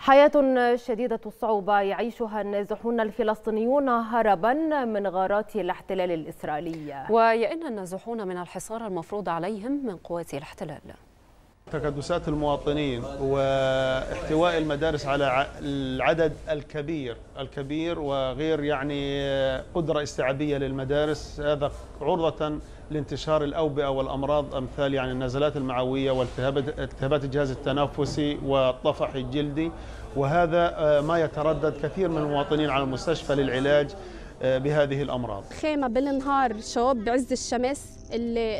حياة شديدة الصعوبة يعيشها النازحون الفلسطينيون هربا من غارات الاحتلال الإسرائيلي ويئن النازحون من الحصار المفروض عليهم من قوات الاحتلال تكدسات المواطنين واحتواء المدارس على العدد الكبير الكبير وغير يعني قدرة استيعابية للمدارس هذا عرضة لانتشار الأوبئة والأمراض أمثال يعني النزلات المعوية والتهابات الجهاز التنفسي والطفح الجلدي وهذا آه، ما يتردد كثير من المواطنين على المستشفى للعلاج آه، بهذه الأمراض خيمة بالنهار شوب بعز الشمس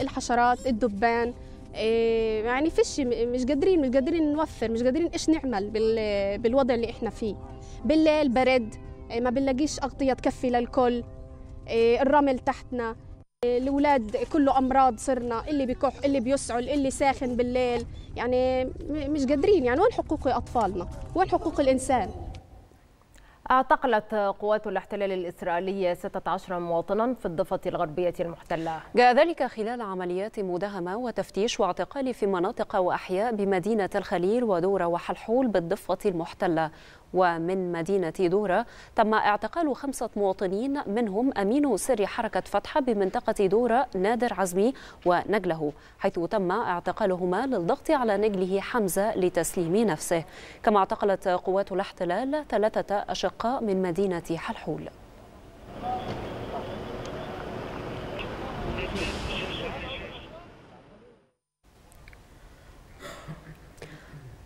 الحشرات الدبان إيه يعني فيش مش قادرين مش قادرين نوفر مش قادرين ايش نعمل بالوضع اللي احنا فيه بالليل برد إيه، ما بنلاقيش اغطيه تكفي للكل إيه، الرمل تحتنا إيه، الاولاد كله امراض صرنا اللي بكح اللي بيسعل اللي ساخن بالليل يعني مش قادرين يعني وين حقوق اطفالنا وين حقوق الانسان اعتقلت قوات الاحتلال الإسرائيلي 16 مواطنا في الضفة الغربية المحتلة جاء ذلك خلال عمليات مداهمة وتفتيش واعتقال في مناطق وأحياء بمدينة الخليل ودورة وحلحول بالضفة المحتلة ومن مدينة دورة تم اعتقال خمسة مواطنين منهم أمين سر حركة فتحة بمنطقة دورة نادر عزمي ونجله حيث تم اعتقالهما للضغط على نجله حمزة لتسليم نفسه كما اعتقلت قوات الاحتلال ثلاثة أشقاء من مدينة حلحول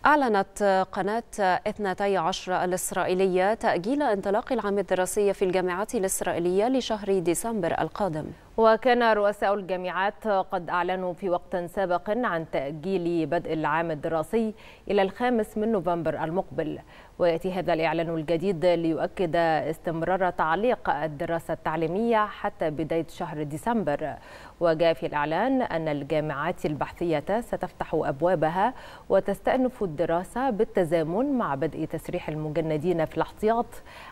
أعلنت قناة 12 الإسرائيلية تأجيل انطلاق العام الدراسي في الجامعات الإسرائيلية لشهر ديسمبر القادم وكان رؤساء الجامعات قد أعلنوا في وقت سابق عن تأجيل بدء العام الدراسي إلى الخامس من نوفمبر المقبل ويأتي هذا الإعلان الجديد ليؤكد استمرار تعليق الدراسة التعليمية حتى بداية شهر ديسمبر وجاء في الإعلان أن الجامعات البحثية ستفتح أبوابها وتستأنف الدراسة بالتزامن مع بدء تسريح المجندين في الاحتياط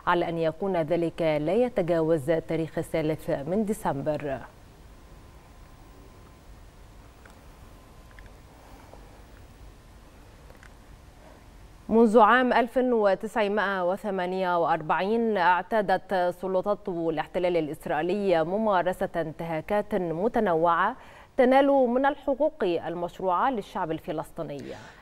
على أن يكون ذلك لا يتجاوز تاريخ الثالث من ديسمبر منذ عام 1948 اعتادت سلطات الاحتلال الإسرائيلي ممارسة انتهاكات متنوعة تنال من الحقوق المشروعة للشعب الفلسطيني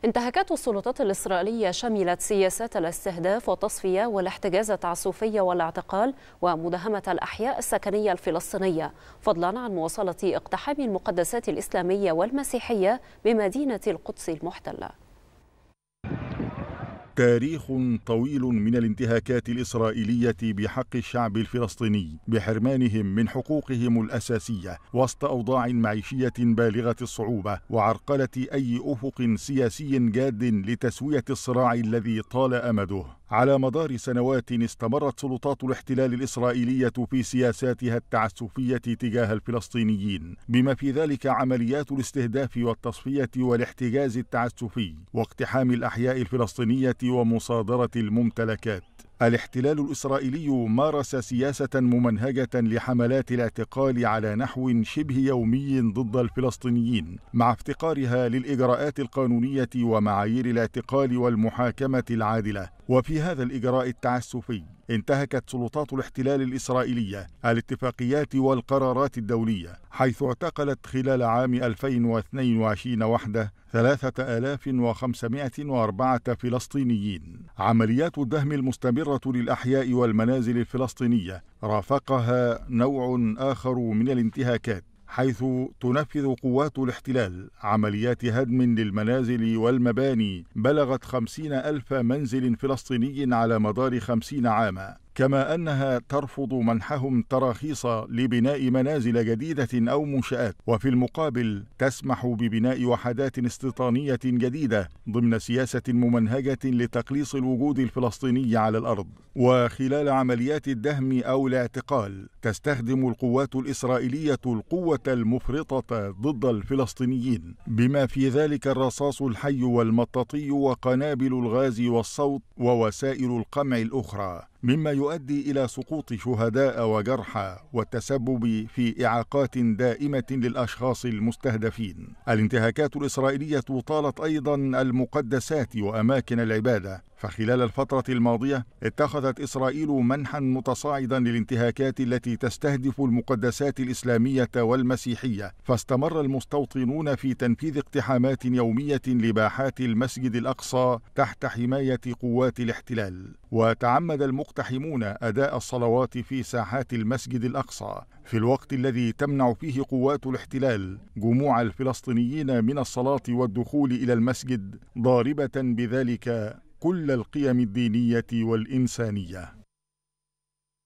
انتهاكات السلطات الإسرائيلية شملت سياسات الاستهداف والتصفية والاحتجاز التعسفي والاعتقال ومداهمة الأحياء السكنية الفلسطينية فضلا عن مواصلة اقتحام المقدسات الإسلامية والمسيحية بمدينة القدس المحتلة تاريخ طويل من الانتهاكات الإسرائيلية بحق الشعب الفلسطيني بحرمانهم من حقوقهم الأساسية وسط أوضاع معيشية بالغة الصعوبة وعرقلة أي أفق سياسي جاد لتسوية الصراع الذي طال أمده على مدار سنوات استمرت سلطات الاحتلال الإسرائيلية في سياساتها التعسفية تجاه الفلسطينيين بما في ذلك عمليات الاستهداف والتصفية والاحتجاز التعسفي واقتحام الأحياء الفلسطينية ومصادرة الممتلكات الاحتلال الإسرائيلي مارس سياسة ممنهجة لحملات الاعتقال على نحو شبه يومي ضد الفلسطينيين مع افتقارها للإجراءات القانونية ومعايير الاعتقال والمحاكمة العادلة وفي هذا الإجراء التعسفي انتهكت سلطات الاحتلال الإسرائيلية الاتفاقيات والقرارات الدولية حيث اعتقلت خلال عام 2022 وحده ثلاثة آلاف وخمسمائة وأربعة فلسطينيين عمليات الدهم المستمرة للأحياء والمنازل الفلسطينية رافقها نوع آخر من الانتهاكات حيث تنفذ قوات الاحتلال عمليات هدم للمنازل والمباني بلغت خمسين ألف منزل فلسطيني على مدار خمسين عاما كما أنها ترفض منحهم تراخيص لبناء منازل جديدة أو منشآت وفي المقابل تسمح ببناء وحدات استيطانية جديدة ضمن سياسة ممنهجة لتقليص الوجود الفلسطيني على الأرض وخلال عمليات الدهم أو الاعتقال تستخدم القوات الإسرائيلية القوة المفرطة ضد الفلسطينيين بما في ذلك الرصاص الحي والمطاطي وقنابل الغاز والصوت ووسائل القمع الأخرى مما يؤدي الى سقوط شهداء وجرحى والتسبب في اعاقات دائمه للاشخاص المستهدفين الانتهاكات الاسرائيليه طالت ايضا المقدسات واماكن العباده فخلال الفترة الماضية اتخذت إسرائيل منحا متصاعدا للانتهاكات التي تستهدف المقدسات الإسلامية والمسيحية فاستمر المستوطنون في تنفيذ اقتحامات يومية لباحات المسجد الأقصى تحت حماية قوات الاحتلال وتعمد المقتحمون أداء الصلوات في ساحات المسجد الأقصى في الوقت الذي تمنع فيه قوات الاحتلال جموع الفلسطينيين من الصلاة والدخول إلى المسجد ضاربة بذلك كل القيم الدينيه والانسانيه